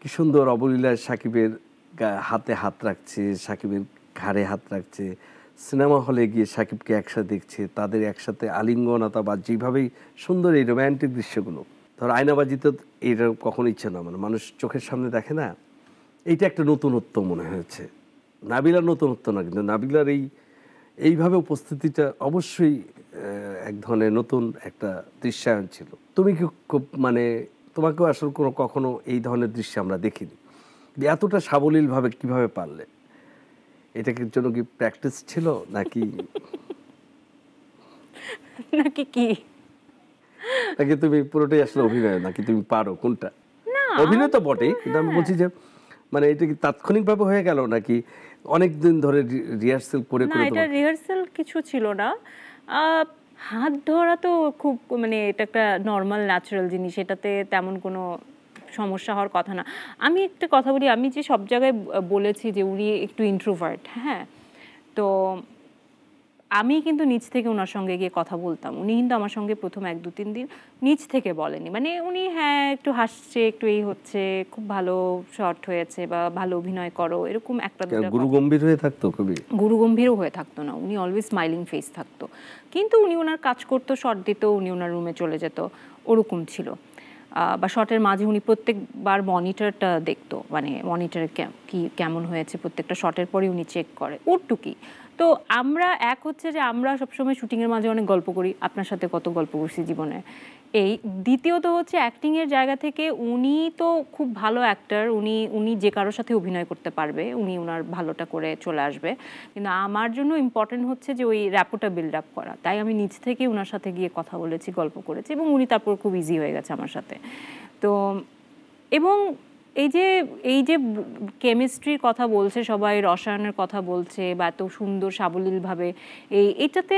কী সুন্দর অবলীলায় সাকিবের হাতে হাত রাখছে সাকিবের ঘাড়ে হাত রাখছে সিনেমা হলে গিয়ে সাকিবকে একসাথে দেখছে তাদের একসাথে আলিঙ্গনতা বা যেভাবেই সুন্দর এই রোম্যান্টিক দৃশ্যগুলো ধর আয়নাবাজিতে এটা কখনো ইচ্ছে না মানে মানুষ চোখের সামনে দেখে না এইটা একটা নতুনত্ব মনে হয়েছে নাবিলার নতুনত্ব না কিন্তু নাবিলার এই এইভাবে উপস্থিতিটা অবশ্যই এক ধরনের নতুন একটা দৃশ্যায়ন ছিল তুমি কি খুব মানে তোমাকেও আসলে কোনো কখনো এই ধরনের দৃশ্য আমরা দেখিনি এতটা সাবলীলভাবে কিভাবে পারলে এটা কি জন্য কি প্র্যাকটিস ছিল নাকি নাকি কি নাকি তুমি পুরোটাই আসলে অভিনয় নাকি তুমি পারো কোনটা অভিনয় তো বটে কিন্তু আমি হ্যাঁ। বলছি যে মানে এটা কি তাৎক্ষণিকভাবে হয়ে গেল নাকি অনেক দিন ধরে রিহার্সাল করে করে এটা রিহার্সাল কিছু ছিল না হাত ধরা তো খুব মানে এটা একটা নর্মাল ন্যাচারাল জিনিস এটাতে তেমন কোনো সমস্যা হওয়ার কথা না আমি একটা কথা বলি আমি যে সব জায়গায় বলেছি যে উনি একটু ইন্ট্রোভার্ট হ্যাঁ তো আমি কিন্তু নিচ থেকে ওনার সঙ্গে গিয়ে কথা বলতাম উনি কিন্তু আমার সঙ্গে প্রথম এক দু তিন দিন নিচ থেকে বলেনি মানে উনি হ্যাঁ একটু হাসছে একটু এই হচ্ছে খুব ভালো শর্ট হয়েছে বা ভালো অভিনয় করো এরকম একটা গুরু গম্ভীর হয়ে থাকতো খুবই গুরু গম্ভীরও হয়ে থাকতো না উনি অলওয়েজ স্মাইলিং ফেস থাকতো কিন্তু উনি ওনার কাজ করতো শর্ট দিত উনি ওনার রুমে চলে যেত ওরকম ছিল বা শটের মাঝে উনি প্রত্যেকবার মনিটরটা দেখতো মানে মনিটর কি কেমন হয়েছে প্রত্যেকটা শটের পরে উনি চেক করে ওরটুকি তো আমরা এক হচ্ছে যে আমরা সবসময় শুটিংয়ের মাঝে অনেক গল্প করি আপনার সাথে কত গল্প করছি জীবনে এই দ্বিতীয়ত হচ্ছে অ্যাক্টিংয়ের জায়গা থেকে উনি তো খুব ভালো অ্যাক্টার উনি উনি যে কারোর সাথে অভিনয় করতে পারবে উনি ওনার ভালোটা করে চলে আসবে কিন্তু আমার জন্য ইম্পর্টেন্ট হচ্ছে যে ওই র্যাপোটা বিল্ড আপ করা তাই আমি নিজ থেকে ওনার সাথে গিয়ে কথা বলেছি গল্প করেছি এবং উনি তারপর খুব ইজি হয়ে গেছে আমার সাথে তো এবং এই যে এই যে কেমিস্ট্রির কথা বলছে সবাই রসায়নের কথা বলছে বা এত সুন্দর সাবলীলভাবে এই এটাতে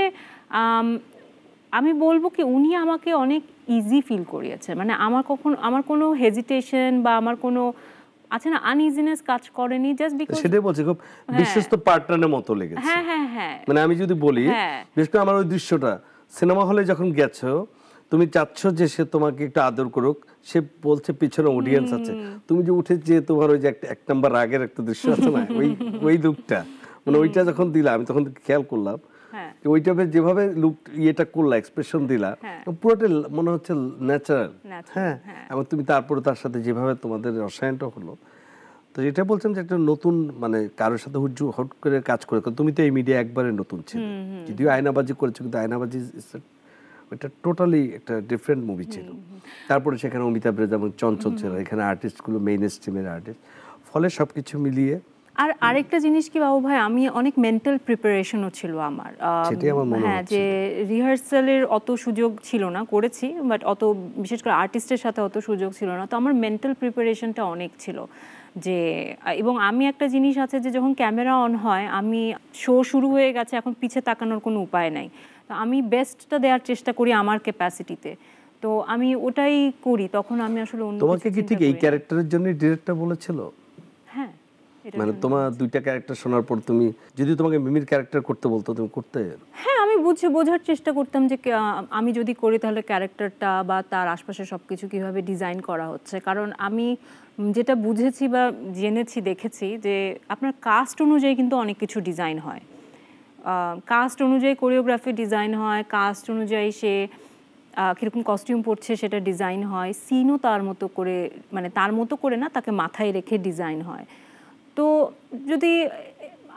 আমি বলবো কি উনি আমাকে অনেক ইজি ফিল করিয়েছে মানে আমার কখন আমার কোনো হেজিটেশন বা আমার কোনো আছে না আনইজিনেস কাজ করেনি জাস্ট বিকজ সেটাই বলছি খুব হ্যাঁ। বিশ্বস্ত পার্টনারের মতো লেগেছে হ্যাঁ হ্যাঁ হ্যাঁ মানে আমি যদি বলি হ্যাঁ। বিশেষ করে আমার ওই দৃশ্যটা সিনেমা হলে যখন গেছো তুমি চাচ্ছ যে সে তোমাকে একটু আদর করুক সে বলছে পিছনে অডিয়েন্স আছে তুমি যে উঠে যে তোমার ওই যে একটা এক নম্বর রাগের একটা দৃশ্য আছে না ওই ওই লুকটা মানে ওইটা যখন দিলাম আমি তখন খেয়াল করলাম হ্যাঁ। যেভাবে লুক ইয়েটা করলা এক্সপ্রেশন দিলা হ্যাঁ। পুরোটা মনে হচ্ছে ন্যাচারাল হ্যাঁ এবং তুমি তারপরে তার সাথে যেভাবে তোমাদের রসায়নটা হলো তো যেটা বলছেন যে একটা নতুন মানে কারোর সাথে হুজু হট করে কাজ করে তুমি তো এই মিডিয়া একবারে নতুন ছিল যদিও আয়নাবাজি করেছো কিন্তু আয়নাবাজি এটা টোটালি একটা ডিফারেন্ট মুভি ছিল তারপরে সেখানে অমিতাভ রেজা এবং চঞ্চল ছিল এখানে আর্টিস্টগুলো মেইন স্ট্রিমের আর্টিস্ট ফলে সব কিছু মিলিয়ে আর আরেকটা জিনিস কি বাবু ভাই আমি অনেক মেন্টাল প্রিপারেশনও ছিল আমার হ্যাঁ যে রিহার্সালের অত সুযোগ ছিল না করেছি বাট অত বিশেষ করে আর্টিস্টের সাথে অত সুযোগ ছিল না তো আমার মেন্টাল প্রিপারেশনটা অনেক ছিল যে এবং আমি একটা জিনিস আছে যে যখন ক্যামেরা অন হয় আমি শো শুরু হয়ে গেছে এখন পিছে তাকানোর কোনো উপায় নাই তো আমি বেস্টটা দেওয়ার চেষ্টা করি আমার ক্যাপাসিটিতে তো আমি ওটাই করি তখন আমি আসলে অন্য তোমাকে কি ঠিক এই ক্যারেক্টারের জন্য ডিরেক্টর বলেছিল হ্যাঁ মানে তোমার দুইটা ক্যারেক্টার শোনার পর তুমি যদি তোমাকে মিমির ক্যারেক্টার করতে বলতো তুমি করতে হ্যাঁ আমি বুঝে বোঝার চেষ্টা করতাম যে আমি যদি করি তাহলে ক্যারেক্টারটা বা তার আশপাশে সবকিছু কিভাবে ডিজাইন করা হচ্ছে কারণ আমি যেটা বুঝেছি বা জেনেছি দেখেছি যে আপনার কাস্ট অনুযায়ী কিন্তু অনেক কিছু ডিজাইন হয় কাস্ট অনুযায়ী কোরিওগ্রাফি ডিজাইন হয় কাস্ট অনুযায়ী সে কীরকম কস্টিউম পরছে সেটা ডিজাইন হয় সিনও তার মতো করে মানে তার মতো করে না তাকে মাথায় রেখে ডিজাইন হয় তো যদি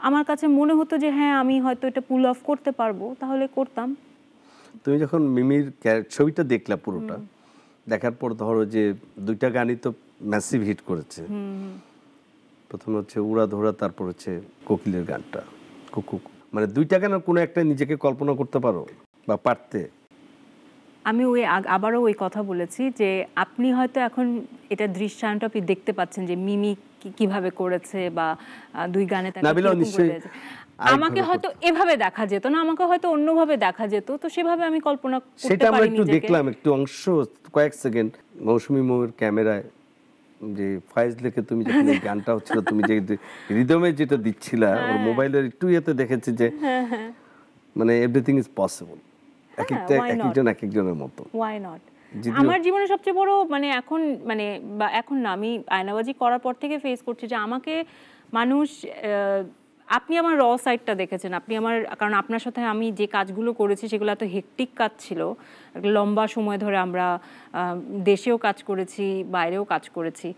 আমার কাছে মনে হতো যে হ্যাঁ আমি হয়তো এটা পুল অফ করতে পারবো তাহলে করতাম তুমি যখন মিমির ছবিটা দেখলা পুরোটা দেখার পর ধরো যে দুইটা গানই তো ম্যাসিভ হিট করেছে প্রথম হচ্ছে উড়া ধরা তারপর হচ্ছে কোকিলের গানটা কুকু মানে দুইটা কেন কোনো একটা নিজেকে কল্পনা করতে পারো বা পারতে আমি ওই আবারও ওই কথা বলেছি যে আপনি হয়তো এখন এটা দৃশ্যায়নটা আপনি দেখতে পাচ্ছেন যে মিমি কিভাবে করেছে বা দুই গানে আমাকে হয়তো এভাবে দেখা যেত না আমাকে হয়তো অন্যভাবে দেখা যেত তো সেভাবে আমি কল্পনা সেটা আমরা একটু দেখলাম একটু অংশ কয়েক সেকেন্ড মৌসুমী মৌর ক্যামেরায় যে ফয়েজলেকে তুমি যখন গানটা হচ্ছিল তুমি যে রিদমে যেটা দিচ্ছিলা ওর হ্যাঁ। মোবাইলের একটু ইয়েতে দেখেছি যে হ্যাঁ, হ্যাঁ, মানে এভরিথিং ইজ পসিবল এক একটা এক একজন এক একজনের মতো ওয়াই নট আমার জীবনে সবচেয়ে বড় মানে এখন মানে এখন না আমি আয়নাবাজি করার পর থেকে ফেস করছি যে আমাকে মানুষ আপনি আমার র সাইডটা দেখেছেন আপনি আমার কারণ আপনার সাথে আমি যে কাজগুলো করেছি সেগুলো এত হেকটিক কাজ ছিল লম্বা সময় ধরে আমরা দেশেও কাজ করেছি বাইরেও কাজ করেছি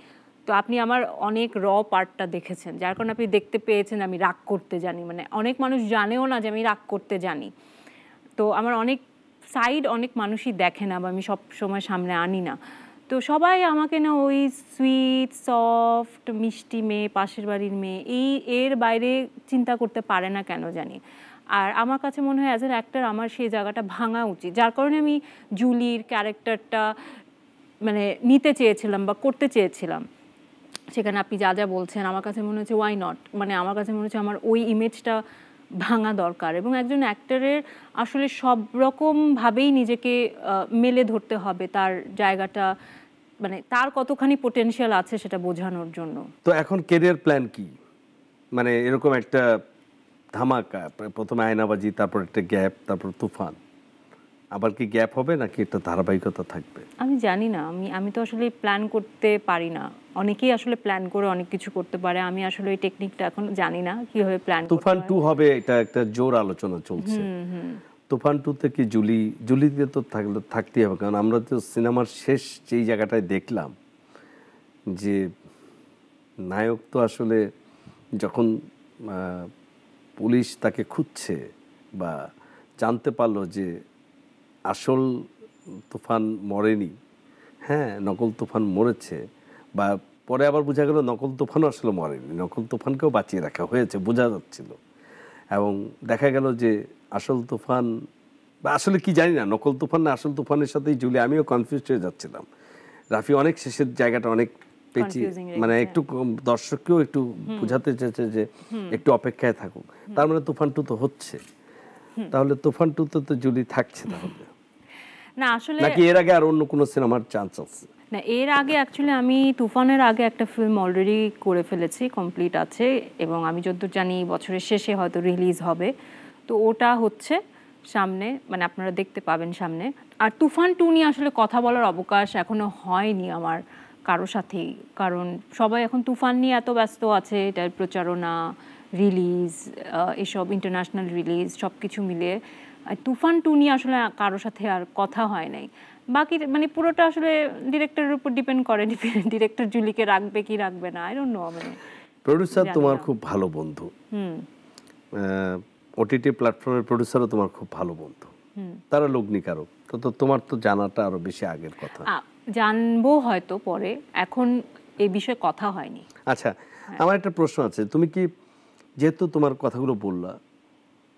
তো আপনি আমার অনেক র পার্টটা দেখেছেন যার কারণে আপনি দেখতে পেয়েছেন আমি রাগ করতে জানি মানে অনেক মানুষ জানেও না যে আমি রাগ করতে জানি তো আমার অনেক সাইড অনেক মানুষই দেখে না বা আমি সব সময় সামনে আনি না তো সবাই আমাকে না ওই সুইট সফট মিষ্টি মেয়ে পাশের বাড়ির মেয়ে এই এর বাইরে চিন্তা করতে পারে না কেন জানি আর আমার কাছে মনে হয় অ্যাজ এন অ্যাক্টার আমার সেই জায়গাটা ভাঙা উচিত যার কারণে আমি জুলির ক্যারেক্টারটা মানে নিতে চেয়েছিলাম বা করতে চেয়েছিলাম সেখানে আপনি যা যা বলছেন আমার কাছে মনে হচ্ছে ওয়াই নট মানে আমার কাছে মনে হচ্ছে আমার ওই ইমেজটা ভাঙা দরকার এবং একজন অ্যাক্টরের আসলে সব রকমভাবেই নিজেকে মেলে ধরতে হবে তার জায়গাটা মানে তার কতখানি পোটেনশিয়াল আছে সেটা বোঝানোর জন্য তো এখন কেরিয়ার প্ল্যান কি মানে এরকম একটা ধামাকা প্রথমে আয়নাবাজি তারপর একটা গ্যাপ তারপর তুফান আবার কি গ্যাপ হবে নাকি একটা ধারাবাহিকতা থাকবে আমি জানি না আমি আমি তো আসলে প্ল্যান করতে পারি না অনেকেই আসলে প্ল্যান করে অনেক কিছু করতে পারে আমি আসলে এই টেকনিকটা এখন জানি না কিভাবে প্ল্যান তুফান টু হবে এটা একটা জোর আলোচনা চলছে হুম হুম তুফান টুতে কি জুলি জুলিতে তো থাকলে থাকতেই হবে কারণ আমরা তো সিনেমার শেষ যেই জায়গাটায় দেখলাম যে নায়ক তো আসলে যখন পুলিশ তাকে খুঁজছে বা জানতে পারলো যে আসল তুফান মরেনি হ্যাঁ নকল তুফান মরেছে বা পরে আবার বোঝা গেল নকল তুফানও আসলে মরেনি নকল তুফানকেও বাঁচিয়ে রাখা হয়েছে বোঝা যাচ্ছিল এবং দেখা গেল যে আসল তুফান বা আসলে কি জানি না নকল তুফান না আসল তুফানের সাথেই ঝুলে আমিও কনফিউজ হয়ে যাচ্ছিলাম রাফি অনেক শেষের জায়গাটা অনেক পেয়েছি মানে একটু দর্শককেও একটু বোঝাতে চেয়েছে যে একটু অপেক্ষায় থাকুক তার মানে তুফান টু তো হচ্ছে তাহলে তুফান টু তো জুলি থাকছে তাহলে না আসলে নাকি এর আগে আর অন্য কোনো সিনেমার চান্স আছে না এর আগে অ্যাকচুয়ালি আমি তুফানের আগে একটা ফিল্ম অলরেডি করে ফেলেছি কমপ্লিট আছে এবং আমি যদ্দূর জানি বছরের শেষে হয়তো রিলিজ হবে তো ওটা হচ্ছে সামনে মানে আপনারা দেখতে পাবেন সামনে আর তুফান টু নিয়ে আসলে কথা বলার অবকাশ এখনো হয়নি আমার কারো সাথেই কারণ সবাই এখন তুফান নিয়ে এত ব্যস্ত আছে এটার প্রচারণা রিলিজ এসব ইন্টারন্যাশনাল রিলিজ সব কিছু মিলিয়ে তুফান টু নিয়ে আসলে কারো সাথে আর কথা হয় নাই বাকি মানে পুরোটা আসলে ডিরেক্টরের উপর ডিপেন্ড করে ডিরেক্টর জুলিকে রাখবে কি রাখবে না আই ডোন্ট নো মানে প্রডিউসার তোমার খুব ভালো বন্ধু হুম ওটিটি প্ল্যাটফর্মের প্রডিউসারও তোমার খুব ভালো বন্ধু তারা লগ্নিকারক তো তো তোমার তো জানাটা আরো বেশি আগের কথা জানবো হয়তো পরে এখন এই বিষয়ে কথা হয়নি আচ্ছা হ্যাঁ। আমার একটা প্রশ্ন আছে তুমি কি যেহেতু তোমার কথাগুলো বললা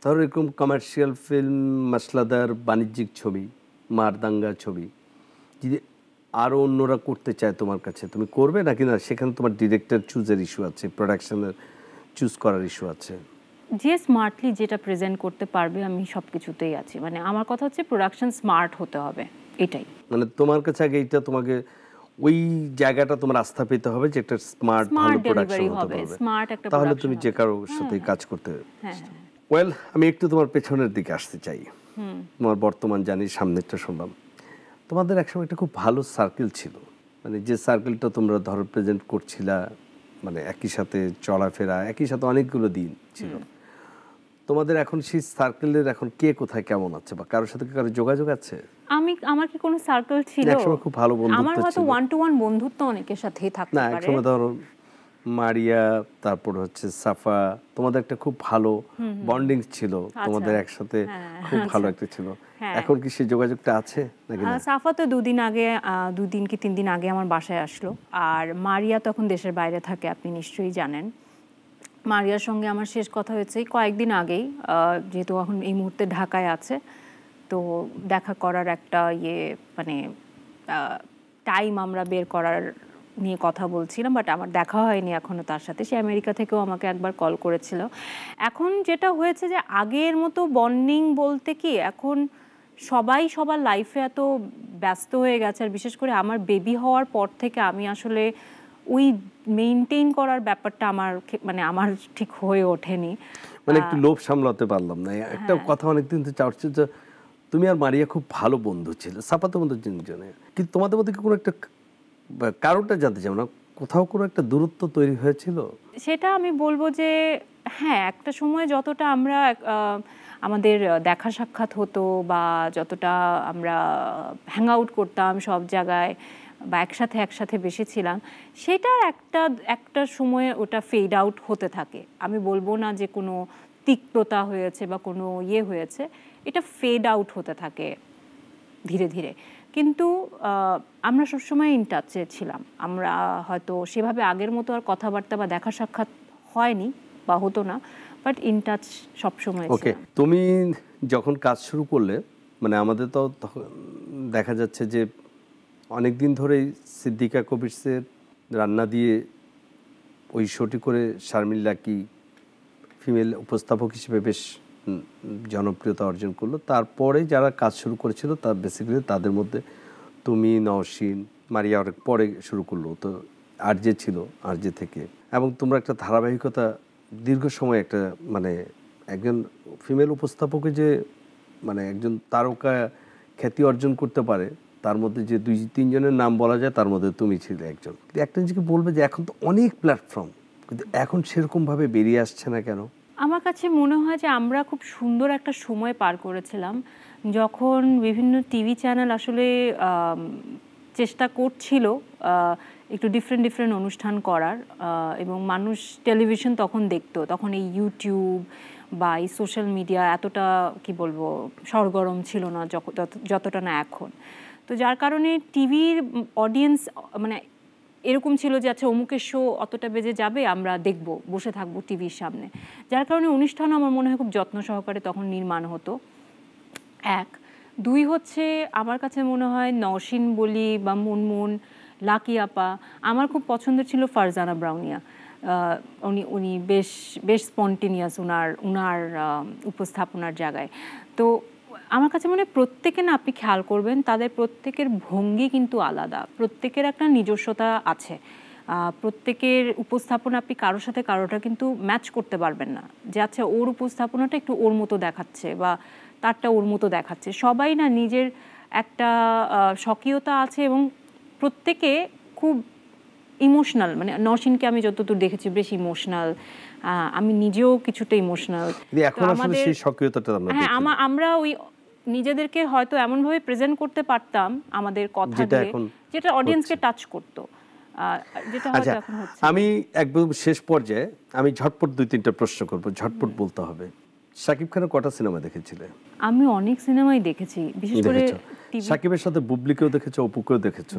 ধরো এরকম কমার্শিয়াল ফিল্ম মশলাদার বাণিজ্যিক ছবি মারদাঙ্গা ছবি যদি আরও অন্যরা করতে চায় তোমার কাছে তুমি করবে নাকি না সেখানে তোমার ডিরেক্টর চুজের ইস্যু আছে প্রোডাকশনের চুজ করার ইস্যু আছে যে স্মার্টলি যেটা প্রেজেন্ট করতে পারবে আমি সব কিছুতেই আছি মানে আমার কথা হচ্ছে প্রোডাকশন স্মার্ট হতে হবে এটাই মানে তোমার কাছে আগে এটা তোমাকে ওই জায়গাটা তোমার আস্থা পেতে হবে যে একটা স্মার্ট ভালো প্রোডাকশন হতে হবে স্মার্ট একটা তাহলে তুমি যে কারো হ্যাঁ, সাথে হ্যাঁ। কাজ করতে হ্যাঁ ওয়েল আমি একটু তোমার পেছনের দিকে আসতে চাই তোমার বর্তমান জানি সামনেরটা শুনলাম তোমাদের একসময় একটা খুব ভালো সার্কেল ছিল মানে যে সার্কেলটা তোমরা ধর প্রেজেন্ট করছিলা মানে একই সাথে চলাফেরা একই সাথে অনেকগুলো দিন ছিল তোমাদের এখন সেই সার্কেলের এখন কে কোথায় কেমন আছে বা কারোর সাথে কারো যোগাযোগ আছে আমি আমার কি কোনো সার্কেল ছিল একসময় খুব ভালো বন্ধুত্ব আমার হয়তো ওয়ান টু ওয়ান বন্ধুত্ব অনেকের সাথেই থাকতে পারে না একসময় ধরো মারিয়া তারপর হচ্ছে সাফা তোমাদের একটা খুব ভালো বন্ডিং ছিল আচ্ছা। তোমাদের একসাথে হ্যাঁ, খুব ভালো আচ্ছা। একটা ছিল হ্যাঁ। এখন কি সেই যোগাযোগটা আছে নাকি না সাফা তো দুদিন আগে দুদিন কি তিন দিন আগে আমার বাসায় আসলো আর মারিয়া তখন দেশের বাইরে থাকে আপনি নিশ্চয়ই জানেন মারিয়ার সঙ্গে আমার শেষ কথা হয়েছে কয়েকদিন আগেই যেহেতু এখন এই মুহূর্তে ঢাকায় আছে তো দেখা করার একটা ইয়ে মানে টাইম আমরা বের করার নিয়ে কথা বলছিলাম বাট আমার দেখা হয়নি এখনও তার সাথে সে আমেরিকা থেকেও আমাকে একবার কল করেছিল এখন যেটা হয়েছে যে আগের মতো বন্ডিং বলতে কি এখন সবাই সবার লাইফে এত ব্যস্ত হয়ে গেছে আর বিশেষ করে আমার বেবি হওয়ার পর থেকে আমি আসলে ওই মেইনটেইন করার ব্যাপারটা আমার মানে আমার ঠিক হয়ে ওঠেনি মানে একটু লোভ সামলাতে পারলাম না একটা হ্যাঁ। কথা অনেকদিন তো চাচ্ছে যে তুমি আর মারিয়া খুব ভালো বন্ধু ছিল সাপাতো বন্ধু জনজনে কিন্তু তোমাদের মধ্যে কি কোনো একটা কারণটা জানতে চাও না কোথাও কোনো একটা দূরত্ব তৈরি হয়েছিল সেটা আমি বলবো যে হ্যাঁ একটা সময় যতটা আমরা আমাদের দেখা সাক্ষাৎ হতো বা যতটা আমরা হ্যাং আউট করতাম সব জায়গায় বা একসাথে একসাথে বেশি ছিলাম সেটার একটা একটা সময়ে ওটা ফেড আউট হতে থাকে আমি বলবো না যে কোনো তিক্ততা হয়েছে বা কোনো ইয়ে হয়েছে এটা ফেড আউট হতে থাকে ধীরে ধীরে কিন্তু আমরা সবসময় ইন টাচে ছিলাম আমরা হয়তো সেভাবে আগের মতো আর কথাবার্তা বা দেখা সাক্ষাৎ হয়নি বা হতো না বাট ইন টাচ সবসময় ওকে তুমি যখন কাজ শুরু করলে মানে আমাদের তো দেখা যাচ্ছে যে অনেক দিন ধরেই সিদ্দিকা কবিরসের রান্না দিয়ে ওই শোটি করে শারমিল লাকি ফিমেল উপস্থাপক হিসেবে বেশ জনপ্রিয়তা অর্জন করলো তারপরে যারা কাজ শুরু করেছিল তার বেসিক্যালি তাদের মধ্যে তুমি নওশিন মারিয়া অনেক পরে শুরু করলো তো আরজে ছিল আরজে থেকে এবং তোমরা একটা ধারাবাহিকতা দীর্ঘ সময় একটা মানে একজন ফিমেল উপস্থাপকে যে মানে একজন তারকা খ্যাতি অর্জন করতে পারে তার মধ্যে যে দুই তিনজনের নাম বলা যায় তার মধ্যে তুমি ছিলে একজন একটা জিনিসকে বলবে যে এখন তো অনেক প্ল্যাটফর্ম কিন্তু এখন সেরকমভাবে বেরিয়ে আসছে না কেন আমার কাছে মনে হয় যে আমরা খুব সুন্দর একটা সময় পার করেছিলাম যখন বিভিন্ন টিভি চ্যানেল আসলে চেষ্টা করছিল একটু ডিফারেন্ট ডিফারেন্ট অনুষ্ঠান করার এবং মানুষ টেলিভিশন তখন দেখতো তখন এই ইউটিউব বা এই সোশ্যাল মিডিয়া এতটা কি বলবো সরগরম ছিল না যতটা না এখন তো যার কারণে টিভির অডিয়েন্স মানে এরকম ছিল যে আচ্ছা অমুকের শো অতটা বেজে যাবে আমরা দেখব বসে থাকব টিভির সামনে যার কারণে অনুষ্ঠান আমার মনে হয় খুব যত্ন সহকারে তখন নির্মাণ হতো এক দুই হচ্ছে আমার কাছে মনে হয় নওশিন বলি বা মুনমুন লাকি আপা আমার খুব পছন্দের ছিল ফারজানা ব্রাউনিয়া উনি উনি বেশ বেশ স্পন্টেনিয়াস ওনার ওনার উপস্থাপনার জায়গায় তো আমার কাছে মনে প্রত্যেকে না আপনি খেয়াল করবেন তাদের প্রত্যেকের ভঙ্গি কিন্তু আলাদা প্রত্যেকের একটা নিজস্বতা আছে প্রত্যেকের উপস্থাপনা আপনি কারোর সাথে কারোটা কিন্তু ম্যাচ করতে পারবেন না যে আচ্ছা ওর উপস্থাপনাটা একটু ওর মতো দেখাচ্ছে বা তারটা ওর মতো দেখাচ্ছে সবাই না নিজের একটা স্বকীয়তা আছে এবং প্রত্যেকে খুব ইমোশনাল মানে নরসিনকে আমি যতদূর দেখেছি বেশ ইমোশনাল আমি নিজেও কিছুটা ইমোশনাল হ্যাঁ আমরা ওই নিজেদেরকে হয়তো এমনভাবে প্রেজেন্ট করতে পারতাম আমাদের কথা দিয়ে যেটা অডিয়েন্সকে টাচ করত আমি একদম শেষ পর্যায়ে আমি ঝটপট দুই তিনটা প্রশ্ন করব ঝটপট বলতে হবে সাকিব খানের কটা সিনেমা দেখেছিলে আমি অনেক সিনেমাই দেখেছি বিশেষ করে সাকিবের সাথে বুবলিকেও দেখেছো অপুকেও দেখেছো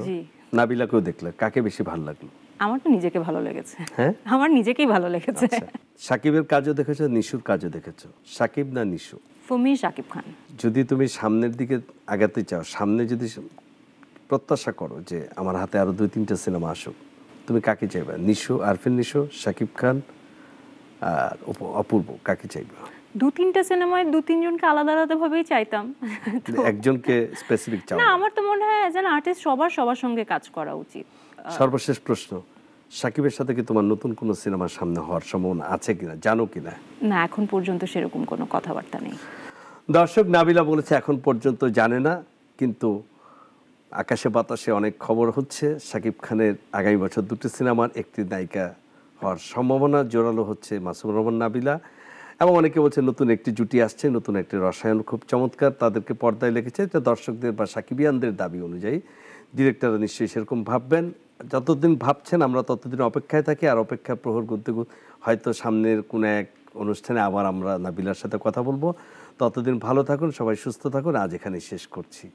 নাবিলাকেও দেখলে কাকে বেশি ভালো লাগলো আমার তো নিজেকে ভালো লেগেছে হ্যাঁ আমার নিজেকেই ভালো লেগেছে আচ্ছা, সাকিবের কাজও দেখেছো নিশুর কাজও দেখেছো সাকিব না নিশু ফর মি শাকিব খান যদি তুমি সামনের দিকে আগাতে চাও সামনে যদি প্রত্যাশা করো যে আমার হাতে আরও দুই তিনটা সিনেমা আসুক তুমি কাকে চাইবে নিশো আরফিন নিশো শাকিব খান আর অপূর্ব কাকে চাইবে দু তিনটা সিনেমায় দু তিনজনকে আলাদা আলাদা ভাবেই চাইতাম মানে একজনকে স্পেসিফিক চাও না আমার তো মনে হয় অ্যাজ অ্যান আর্টিস্ট সবার সবার সঙ্গে কাজ করা উচিত সর্বশেষ প্রশ্ন সাকিবের সাথে কি তোমার নতুন কোনো সিনেমার সামনে হওয়ার সম্ভাবনা আছে কিনা জানো কিনা না এখন পর্যন্ত সেরকম কোনো কথাবার্তা নেই দর্শক নাবিলা বলেছে এখন পর্যন্ত জানে না কিন্তু আকাশে বাতাসে অনেক খবর হচ্ছে সাকিব খানের আগামী বছর দুটি সিনেমার একটি নায়িকা হওয়ার সম্ভাবনা জোরালো হচ্ছে মাসুম রহমান নাবিলা এবং অনেকে বলছে নতুন একটি জুটি আসছে নতুন একটি রসায়ন খুব চমৎকার তাদেরকে পর্দায় লিখেছে এটা দর্শকদের বা সাকিবিয়ানদের দাবি অনুযায়ী ডিরেক্টররা নিশ্চয়ই সেরকম ভাববেন যতদিন ভাবছেন আমরা ততদিন অপেক্ষায় থাকি আর অপেক্ষা প্রহর করতে হয়তো সামনের কোনো এক অনুষ্ঠানে আবার আমরা নাবিলার সাথে কথা বলবো ততদিন ভালো থাকুন সবাই সুস্থ থাকুন আজ এখানে শেষ করছি